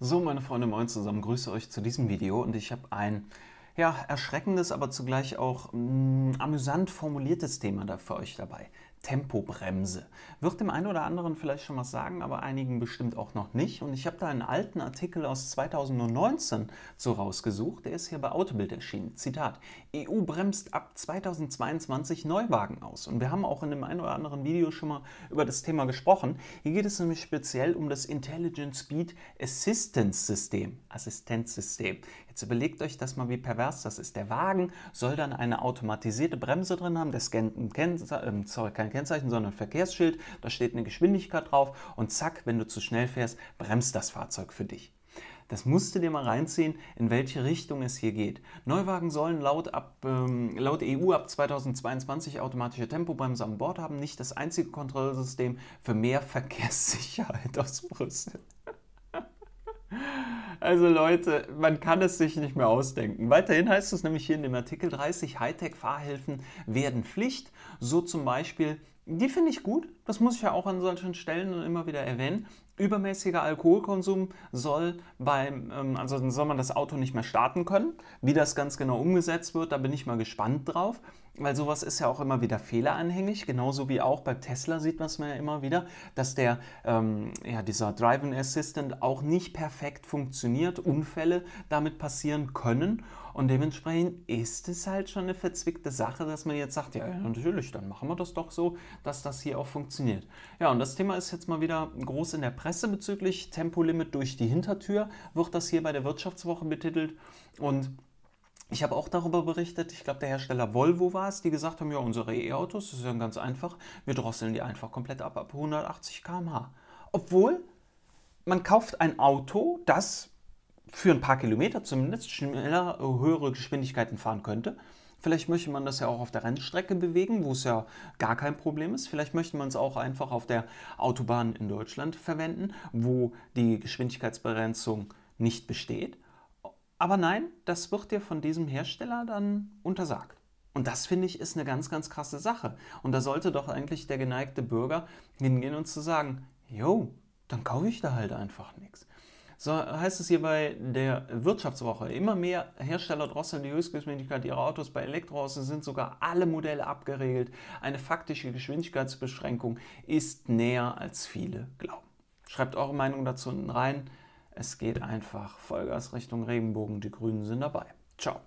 So, meine Freunde, moin zusammen, grüße euch zu diesem Video und ich habe ein ja, erschreckendes, aber zugleich auch mh, mm, amüsant formuliertes Thema da für euch dabei. Tempobremse. Wird dem einen oder anderen vielleicht schon was sagen, aber einigen bestimmt auch noch nicht. Und ich habe da einen alten Artikel aus 2019 so rausgesucht. Der ist hier bei Autobild erschienen. Zitat: EU bremst ab 2022 Neuwagen aus. Und wir haben auch in dem einen oder anderen Video schon mal über das Thema gesprochen. Hier geht es nämlich speziell um das Intelligent Speed Assistance System. Assistenzsystem. Jetzt überlegt euch das mal, wie pervers das ist. Der Wagen soll dann eine automatisierte Bremse drin haben. Der scannt ein Kennzeichen. Äh, sorry, kein kein Kennzeichen, sondern ein Verkehrsschild. Da steht eine Geschwindigkeit drauf und zack, wenn du zu schnell fährst, bremst das Fahrzeug für dich. Das musst du dir mal reinziehen, in welche Richtung es hier geht. Neuwagen sollen laut, ab, ähm, laut EU ab 2022 automatische Tempobremse an Bord haben, nicht das einzige Kontrollsystem für mehr Verkehrssicherheit aus Brüssel. Also Leute, man kann es sich nicht mehr ausdenken. Weiterhin heißt es nämlich hier in dem Artikel 30, Hightech-Fahrhilfen werden Pflicht. So zum Beispiel die finde ich gut. Das muss ich ja auch an solchen Stellen immer wieder erwähnen. Übermäßiger Alkoholkonsum soll beim, ähm, also soll man das Auto nicht mehr starten können. Wie das ganz genau umgesetzt wird, da bin ich mal gespannt drauf, weil sowas ist ja auch immer wieder fehleranhängig. Genauso wie auch bei Tesla sieht man es ja immer wieder, dass der, ähm, ja, dieser Driving Assistant auch nicht perfekt funktioniert, Unfälle damit passieren können. Und dementsprechend ist es halt schon eine verzwickte Sache, dass man jetzt sagt, ja, natürlich, dann machen wir das doch so, dass das hier auch funktioniert. Ja, und das Thema ist jetzt mal wieder groß in der Presse bezüglich Tempolimit durch die Hintertür, wird das hier bei der Wirtschaftswoche betitelt und ich habe auch darüber berichtet, ich glaube der Hersteller Volvo war es, die gesagt haben, ja unsere E-Autos, das ist ja ganz einfach, wir drosseln die einfach komplett ab, ab 180 km/h. Obwohl, man kauft ein Auto, das für ein paar Kilometer zumindest schneller höhere Geschwindigkeiten fahren könnte Vielleicht möchte man das ja auch auf der Rennstrecke bewegen, wo es ja gar kein Problem ist. Vielleicht möchte man es auch einfach auf der Autobahn in Deutschland verwenden, wo die Geschwindigkeitsbegrenzung nicht besteht. Aber nein, das wird dir von diesem Hersteller dann untersagt. Und das finde ich ist eine ganz, ganz krasse Sache. Und da sollte doch eigentlich der geneigte Bürger hingehen und zu sagen, jo, dann kaufe ich da halt einfach nichts. So heißt es hier bei der Wirtschaftswoche. Immer mehr Hersteller drosseln die Höchstgeschwindigkeit ihrer Autos. Bei Elektroautos sind sogar alle Modelle abgeregelt. Eine faktische Geschwindigkeitsbeschränkung ist näher, als viele glauben. Schreibt eure Meinung dazu unten rein. Es geht einfach Vollgas Richtung Regenbogen. Die Grünen sind dabei. Ciao.